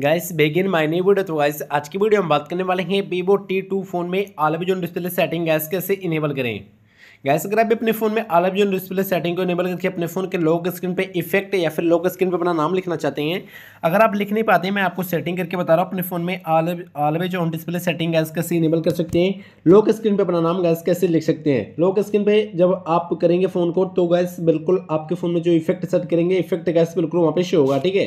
guys begin my new video तो guys आज की वीडियो हम बात करने वाले हैं वीवो टी टू फोन में always on display setting guys कैसे इनेबल करें गैस अगर आप अपने फोन में आलब जो डिस्प्ले सेटिंग को इनेबल करके अपने फोन के लॉक स्क्रीन पे इफेक्ट या फिर लॉक स्क्रीन पे अपना नाम लिखना चाहते हैं अगर आप लिख नहीं पाते मैं आपको सेटिंग करके बता रहा हूँ अपने फोन में always on display setting guys कैसे इनेबल कर सकते हैं लॉक स्क्रीन पर अपना नाम गैस कैसे लिख सकते हैं लॉक स्क्रीन पर जब आप करेंगे फोन को तो गैस बिल्कुल आपके फोन में जो इफेक्ट सेट करेंगे इफेक्ट गैस बिल्कुल वहाँ पर शो होगा ठीक है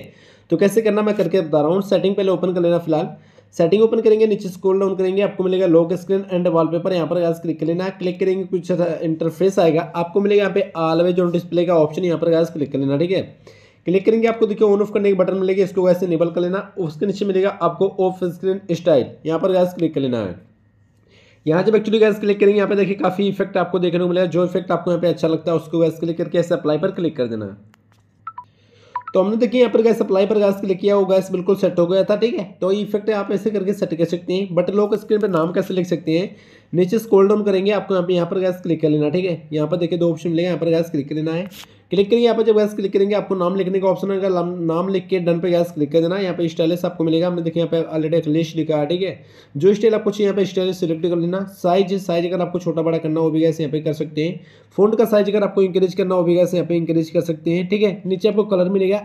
तो कैसे करना मैं करके बता रहा हूँ सेटिंग पहले ओपन कर लेना फिलहाल सेटिंग ओपन करेंगे नीचे स्क्रॉल डाउन करेंगे आपको मिलेगा लॉक स्क्रीन एंड वॉलपेपर यहाँ पर गैस क्लिक कर लेना क्लिक करेंगे कुछ इंटरफेस आएगा आपको मिलेगा यहाँ पे ऑलवेज ऑन डिस्प्ले का ऑप्शन यहाँ पर गैस क्लिक कर लेना ठीक है क्लिक करेंगे आपको देखिए ऑन ऑफ करने के बटन मिलेगा इसको वैसे इनेबल कर लेना उसके नीचे मिलेगा आपको ऑफ स्क्रीन स्टाइल यहाँ पर गैस क्लिक कर लेना है यहाँ जब एक्चुअली गैस क्लिक करेंगे यहाँ पे देखिए काफ़ी इफेक्ट आपको देखने को मिलेगा जो इफेक्ट आपको यहाँ पे अच्छा लगता है उसको गैस क्लिक करके ऐसे अप्लाई पर क्लिक कर देना है तो हमने देखिए यहाँ पर गैस सप्लाई पर गैस क्लिक किया वो गैस बिल्कुल सेट हो गया था ठीक है तो ये इफेक्ट आप ऐसे करके सेट कर सकते हैं बट लोग स्क्रीन पर नाम कैसे लिख सकते हैं नीचे स्कोल डाउन करेंगे आपको यहाँ पर यहाँ पर गैस क्लिक कर लेना ठीक है यहाँ पर देखिए दो ऑप्शन मिलेगा यहाँ पर गैस क्लिक कर लेना है क्लिक करिए यहाँ पर जब गैस क्लिक करेंगे आपको नाम लिखने का ऑप्शन आएगा नाम लिख के डन पे गैस क्लिक कर देना यहाँ पे स्टाइलिस आपको मिलेगा हमने देखिए यहाँ पे ऑलरेडी एक लिस्ट लिखा है ठीक है जो स्टाइल आपको चाहिए यहाँ पे स्टाइलिस सिलेक्ट कर लेना साइज साइज अगर आपको छोटा बड़ा करना हो भी गैस यहाँ पे कर सकते हैं फोन का साइज अगर आपको इंक्रीज करना हो भी गैस यहाँ पे इंक्रीज कर सकते हैं ठीक है नीचे आपको कलर मिलेगा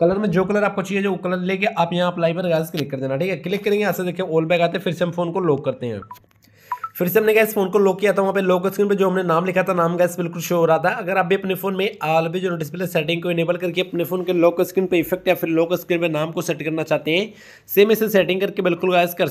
कलर में जो कलर आपको चाहिए जो कलर लेके आप यहाँ अप्लाई पर गैस क्लिक कर देना ठीक है क्लिक करेंगे यहाँ से देखिए ऑल बैक आते फिर से हम फोन को लॉक करते हैं फिर से हमने गैस फोन को लॉक किया था वहाँ पे लॉक स्क्रीन पे जो हमने नाम लिखा था नाम गैस बिल्कुल शो हो रहा था अगर आप भी अपने फोन में भी जो डिस्प्ले सेटिंग को इनेबल करके अपने फोन के लॉक स्क्रीन पे इफेक्ट या फिर लॉक स्क्रीन पे नाम को सेट करना चाहते हैं सेम इसे सेटिंग करके बिल्कुल गैस कर